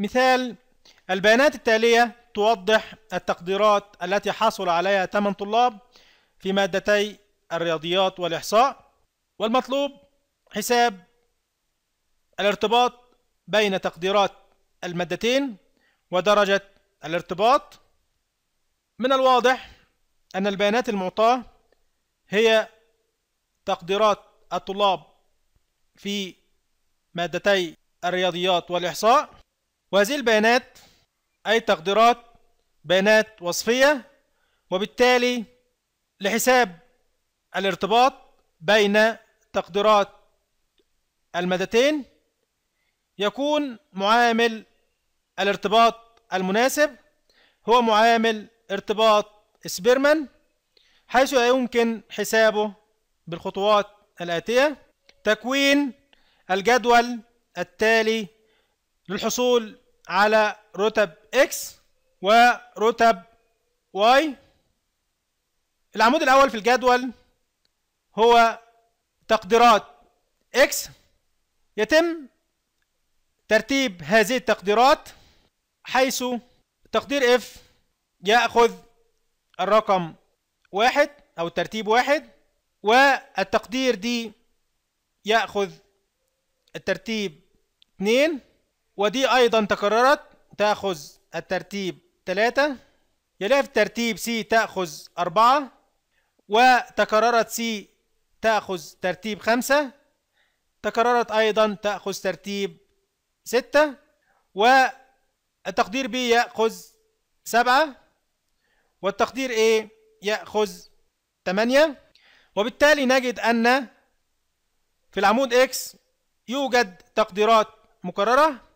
مثال البيانات التالية توضح التقديرات التي حصل عليها 8 طلاب في مادتي الرياضيات والإحصاء والمطلوب حساب الارتباط بين تقديرات المادتين ودرجة الارتباط من الواضح أن البيانات المعطاة هي تقديرات الطلاب في مادتي الرياضيات والإحصاء وهذه البيانات أي تقديرات بيانات وصفية وبالتالي لحساب الارتباط بين تقديرات المدتين يكون معامل الارتباط المناسب هو معامل ارتباط سبيرمان حيث لا يمكن حسابه بالخطوات الآتية تكوين الجدول التالي للحصول على رتب X ورتب Y العمود الأول في الجدول هو تقديرات X يتم ترتيب هذه التقديرات حيث تقدير F يأخذ الرقم واحد أو الترتيب واحد والتقدير دي يأخذ الترتيب اتنين ودي أيضا تكررت تأخذ الترتيب 3 يليها في الترتيب سي تأخذ 4 وتكررت سي تأخذ ترتيب 5 تكررت أيضا تأخذ ترتيب 6 والتقدير بي يأخذ 7 والتقدير A يأخذ 8 وبالتالي نجد أن في العمود X يوجد تقديرات مكررة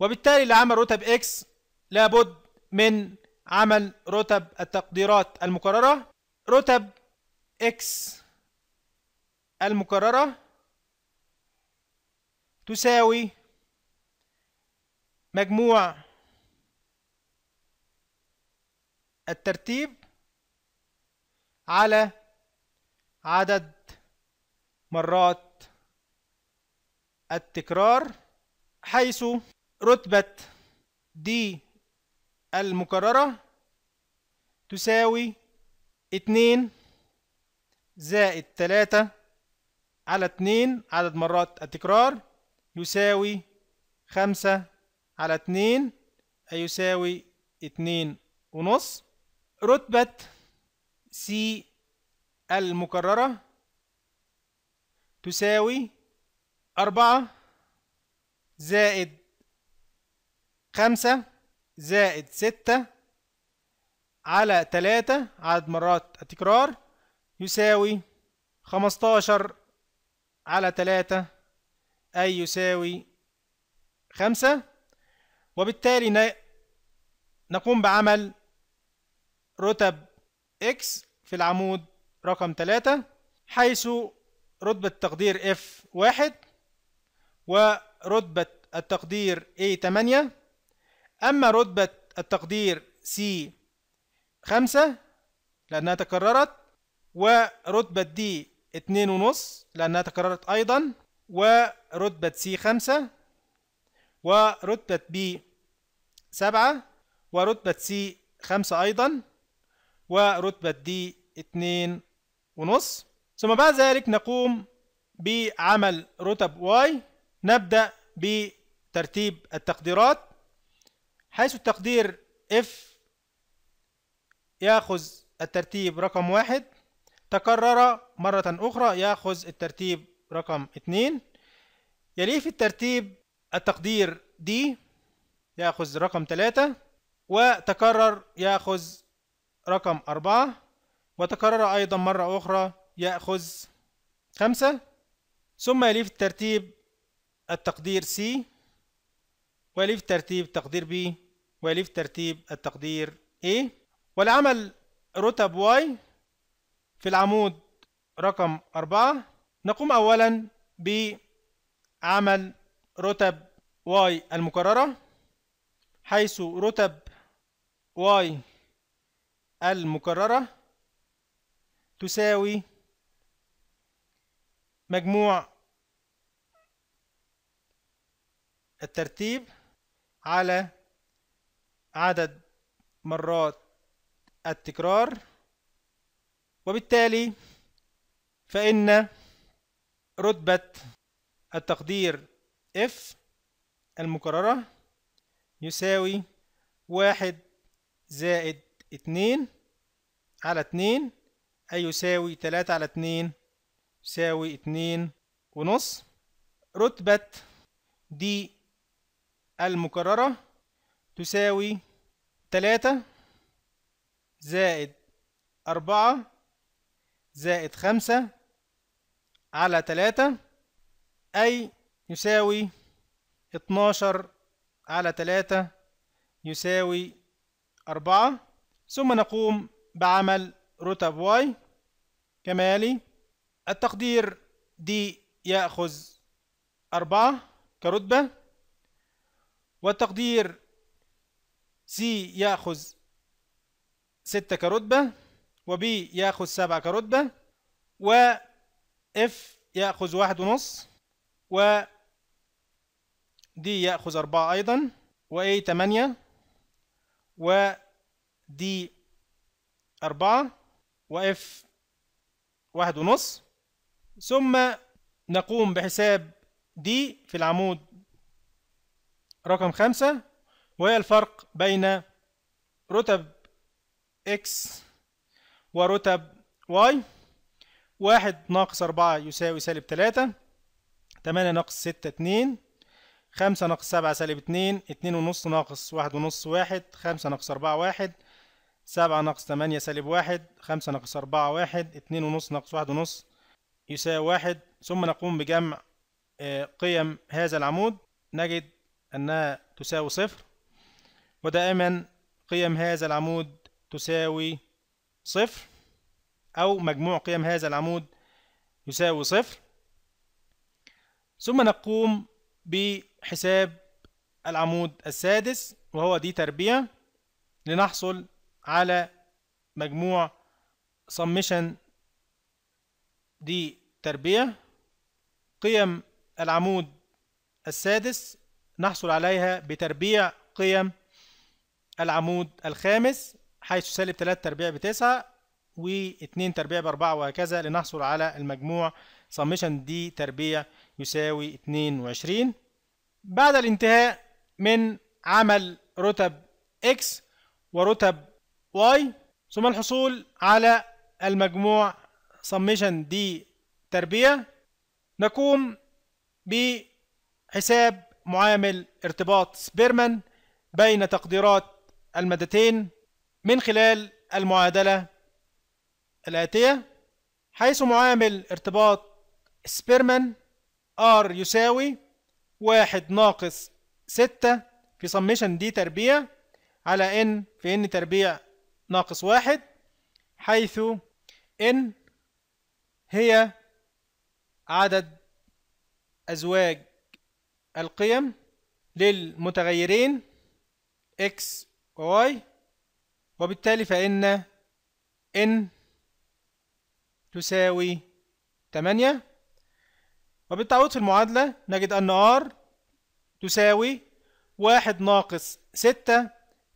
وبالتالي لعمل رتب اكس لابد من عمل رتب التقديرات المكررة رتب اكس المكررة تساوي مجموع الترتيب على عدد مرات التكرار حيث رتبة دي المكررة تساوي اتنين زائد تلاتة على اتنين عدد مرات التكرار يساوي خمسة على اتنين أي يساوي اتنين ونص رتبة سي المكررة تساوي أربعة زائد خمسة زائد ستة على تلاتة عدد مرات التكرار يساوي خمستاشر على تلاتة أي يساوي خمسة وبالتالي نقوم بعمل رتب X في العمود رقم تلاتة حيث رتبة تقدير F واحد ورتبة التقدير a تمانية أما رتبة التقدير C خمسة لأنها تكررت ورتبة D اتنين ونص لأنها تكررت أيضا ورتبة C خمسة ورتبة B سبعة ورتبة C خمسة أيضا ورتبة D اتنين ونص ثم بعد ذلك نقوم بعمل رتب Y نبدأ بترتيب التقديرات حيث التقدير F يأخذ الترتيب رقم واحد تكرر مرة أخرى يأخذ الترتيب رقم اثنين يليه في الترتيب التقدير D يأخذ رقم ثلاثة وتكرر يأخذ رقم أربعة وتكرر أيضا مرة أخرى يأخذ خمسة ثم يليه في الترتيب التقدير C وألف ترتيب تقدير B وألف ترتيب التقدير A والعمل رتب Y في العمود رقم أربعة نقوم أولا بعمل رتب Y المكررة حيث رتب Y المكررة تساوي مجموع الترتيب على عدد مرات التكرار وبالتالي فإن رتبة التقدير F المكررة يساوي واحد زائد اتنين على اتنين أي يساوي تلاتة على اتنين يساوي اتنين ونص رتبة دي المكررة تساوي تلاتة زائد أربعة زائد خمسة على تلاتة أي يساوي اتناشر على تلاتة يساوي أربعة ثم نقوم بعمل رتب واي كما يلي التقدير دي يأخذ أربعة كرتبة والتقدير سي ياخذ ستة كرتبة وبي ياخذ سبعة كرتبة و ياخذ واحد ونص و ياخذ أربعة أيضا و A تمانية و أربعة و واحد ونص ثم نقوم بحساب دي في العمود رقم خمسة وهي الفرق بين رتب إكس ورتب واي واحد ناقص أربعة يساوي سالب تلاتة تمانية ناقص ستة اتنين خمسة ناقص سبعة سالب اتنين اتنين ونص ناقص واحد ونص واحد خمسة ناقص أربعة واحد سبعة ناقص تمانية سالب واحد خمسة ناقص أربعة واحد اتنين ونص ناقص واحد ونص يساوي واحد ثم نقوم بجمع آه، قيم هذا العمود نجد أنها تساوي صفر ودائما قيم هذا العمود تساوي صفر أو مجموع قيم هذا العمود يساوي صفر ثم نقوم بحساب العمود السادس وهو دي تربيع لنحصل على مجموع سمشن دي تربيع قيم العمود السادس نحصل عليها بتربيع قيم العمود الخامس حيث سالب 3 تربيع ب 9 و و2 تربيع ب 4 وهكذا لنحصل على المجموع سمشن دي تربيع يساوي 22 بعد الانتهاء من عمل رتب X ورتب Y ثم الحصول على المجموع سمشن دي تربيع نقوم بحساب معامل ارتباط سبيرمان بين تقديرات المادتين من خلال المعادلة الآتية حيث معامل ارتباط سبيرمان R يساوي واحد ناقص ستة في سميشن دي تربيع على N في N تربيع ناقص واحد حيث N هي عدد أزواج القيم للمتغيرين x و y وبالتالي فإن n تساوي 8 وبالتعويض في المعادلة نجد أن r تساوي واحد ناقص ستة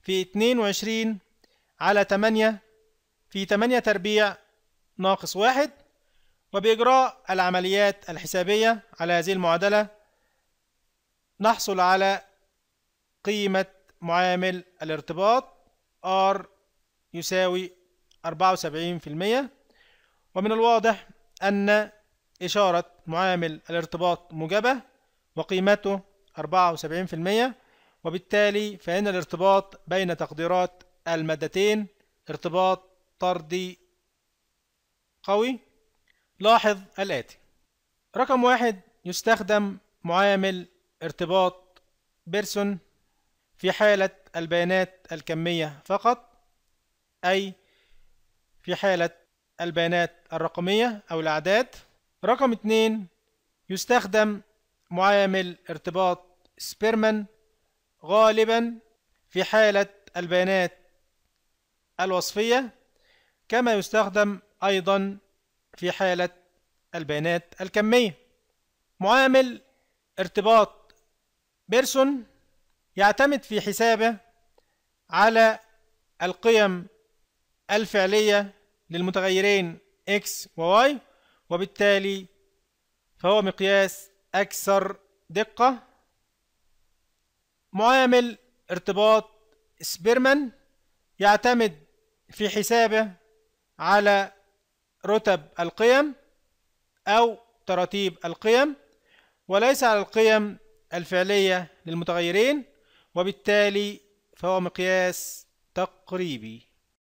في اتنين وعشرين على 8 في 8 تربيع ناقص واحد وبإجراء العمليات الحسابية على هذه المعادلة نحصل على قيمة معامل الارتباط R يساوي 74% ومن الواضح أن إشارة معامل الارتباط موجبة وقيمته 74% وبالتالي فإن الارتباط بين تقديرات المادتين ارتباط طردي قوي لاحظ الآتي رقم واحد يستخدم معامل ارتباط بيرسون في حالة البيانات الكمية فقط أي في حالة البيانات الرقمية أو الأعداد رقم اتنين يستخدم معامل ارتباط سبيرمان غالبا في حالة البيانات الوصفية كما يستخدم أيضا في حالة البيانات الكمية معامل ارتباط بيرسون يعتمد في حسابه على القيم الفعلية للمتغيرين x و y وبالتالي فهو مقياس أكثر دقة معامل ارتباط سبيرمان يعتمد في حسابه على رتب القيم أو تراتيب القيم وليس على القيم الفعلية للمتغيرين وبالتالي فهو مقياس تقريبي